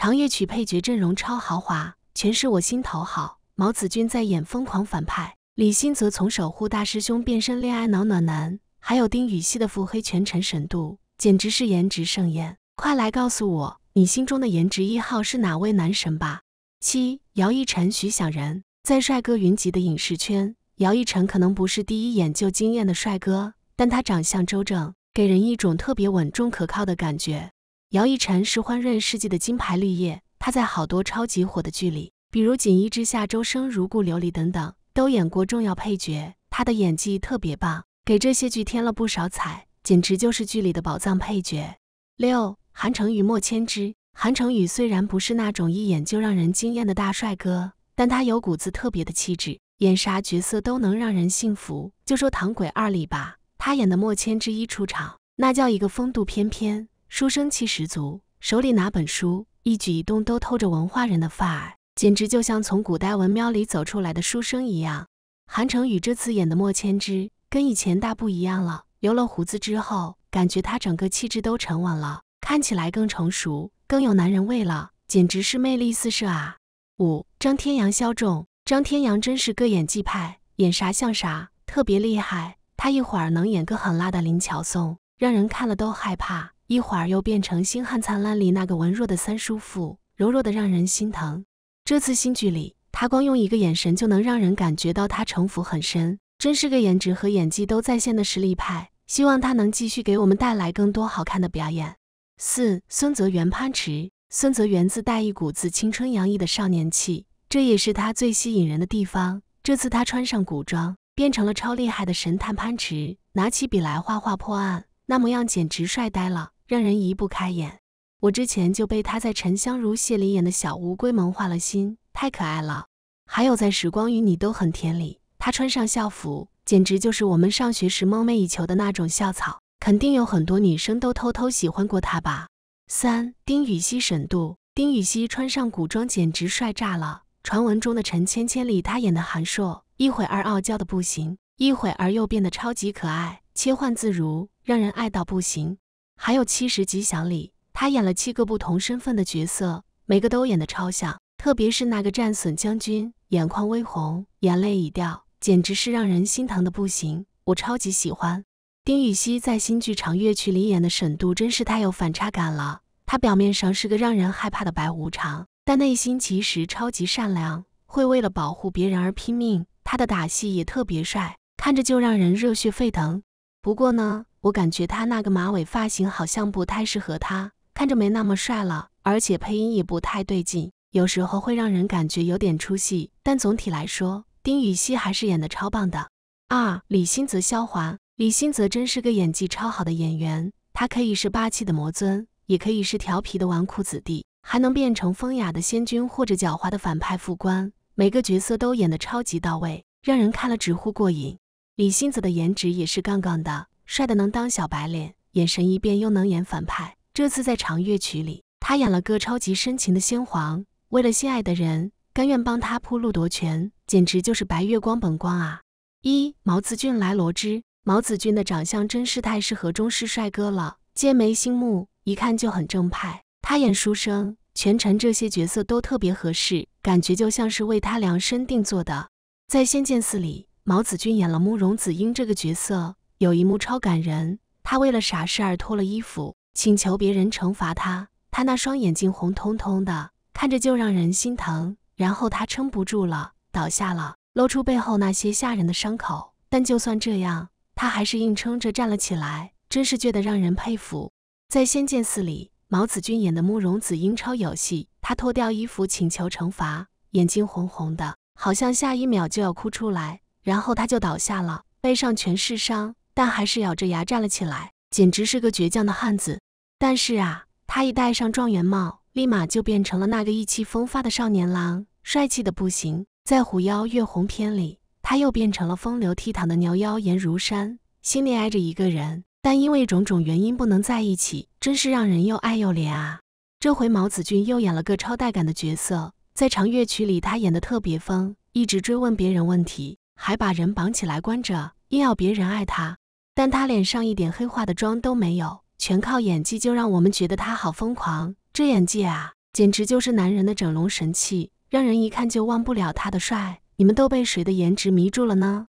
长夜曲配角阵容超豪华，全是我心头好。毛子君在演疯狂反派，李欣则从守护大师兄变身恋爱脑暖男，还有丁禹兮的腹黑权臣神度，简直是颜值盛宴。快来告诉我，你心中的颜值一号是哪位男神吧？七，姚奕辰、徐小人。在帅哥云集的影视圈，姚奕辰可能不是第一眼就惊艳的帅哥，但他长相周正，给人一种特别稳重可靠的感觉。姚奕晨是欢瑞世纪的金牌绿叶，他在好多超级火的剧里，比如《锦衣之下》《周生如故》《琉璃》等等，都演过重要配角。他的演技特别棒，给这些剧添了不少彩，简直就是剧里的宝藏配角。六，韩成宇莫千之。韩成宇虽然不是那种一眼就让人惊艳的大帅哥，但他有股子特别的气质，演啥角色都能让人信服。就说《唐诡二》里吧，他演的莫千之一出场，那叫一个风度翩翩。书生气十足，手里拿本书，一举一动都透着文化人的范儿，简直就像从古代文庙里走出来的书生一样。韩成宇这次演的莫千之跟以前大不一样了，留了胡子之后，感觉他整个气质都沉稳了，看起来更成熟，更有男人味了，简直是魅力四射啊！五张天阳肖仲，张天阳真是个演技派，演啥像啥，特别厉害。他一会儿能演个狠辣的林乔送，让人看了都害怕。一会儿又变成《星汉灿烂》里那个文弱的三叔父，柔弱的让人心疼。这次新剧里，他光用一个眼神就能让人感觉到他城府很深，真是个颜值和演技都在线的实力派。希望他能继续给我们带来更多好看的表演。四，孙泽源潘池。孙泽源自带一股子青春洋溢的少年气，这也是他最吸引人的地方。这次他穿上古装，变成了超厉害的神探潘池，拿起笔来画画破案，那模样简直帅呆了。让人移不开眼。我之前就被他在《沉香如屑》里演的小乌龟萌化了心，太可爱了。还有在《时光与你都很甜》里，他穿上校服，简直就是我们上学时梦寐以求的那种校草，肯定有很多女生都偷偷喜欢过他吧。三，丁禹锡沈度。丁禹锡穿上古装简直帅炸了。传闻中的《陈芊芊》里，他演的韩烁，一会儿傲娇的不行，一会儿而又变得超级可爱，切换自如，让人爱到不行。还有《七十吉祥》里，他演了七个不同身份的角色，每个都演得超像，特别是那个战损将军，眼眶微红，眼泪已掉，简直是让人心疼的不行。我超级喜欢丁禹锡在新剧《场乐曲》里演的沈渡，真是太有反差感了。他表面上是个让人害怕的白无常，但内心其实超级善良，会为了保护别人而拼命。他的打戏也特别帅，看着就让人热血沸腾。不过呢。我感觉他那个马尾发型好像不太适合他，看着没那么帅了，而且配音也不太对劲，有时候会让人感觉有点出戏。但总体来说，丁禹兮还是演的超棒的。二李心泽肖华，李心泽真是个演技超好的演员，他可以是霸气的魔尊，也可以是调皮的纨绔子弟，还能变成风雅的仙君或者狡猾的反派副官，每个角色都演得超级到位，让人看了直呼过瘾。李心泽的颜值也是杠杠的。帅的能当小白脸，眼神一变又能演反派。这次在长乐曲里，他演了个超级深情的先皇，为了心爱的人，甘愿帮他铺路夺权，简直就是白月光本光啊！一毛子俊来罗织，毛子俊的长相真是太适合中式帅哥了，剑眉星目，一看就很正派。他演书生、权臣这些角色都特别合适，感觉就像是为他量身定做的。在仙剑四里，毛子俊演了慕容紫英这个角色。有一幕超感人，他为了傻事而脱了衣服，请求别人惩罚他。他那双眼睛红彤彤的，看着就让人心疼。然后他撑不住了，倒下了，露出背后那些吓人的伤口。但就算这样，他还是硬撑着站了起来，真是觉得让人佩服。在《仙剑四》里，毛子俊演的慕容子英超有戏。他脱掉衣服请求惩罚，眼睛红红的，好像下一秒就要哭出来。然后他就倒下了，背上全是伤。但还是咬着牙站了起来，简直是个倔强的汉子。但是啊，他一戴上状元帽，立马就变成了那个意气风发的少年郎，帅气的不行。在《狐妖月红篇》里，他又变成了风流倜傥的牛妖颜如山，心里爱着一个人，但因为种种原因不能在一起，真是让人又爱又怜啊。这回毛子俊又演了个超带感的角色，在《长乐曲》里，他演的特别疯，一直追问别人问题，还把人绑起来关着，硬要别人爱他。但他脸上一点黑化的妆都没有，全靠演技就让我们觉得他好疯狂。这演技啊，简直就是男人的整容神器，让人一看就忘不了他的帅。你们都被谁的颜值迷住了呢？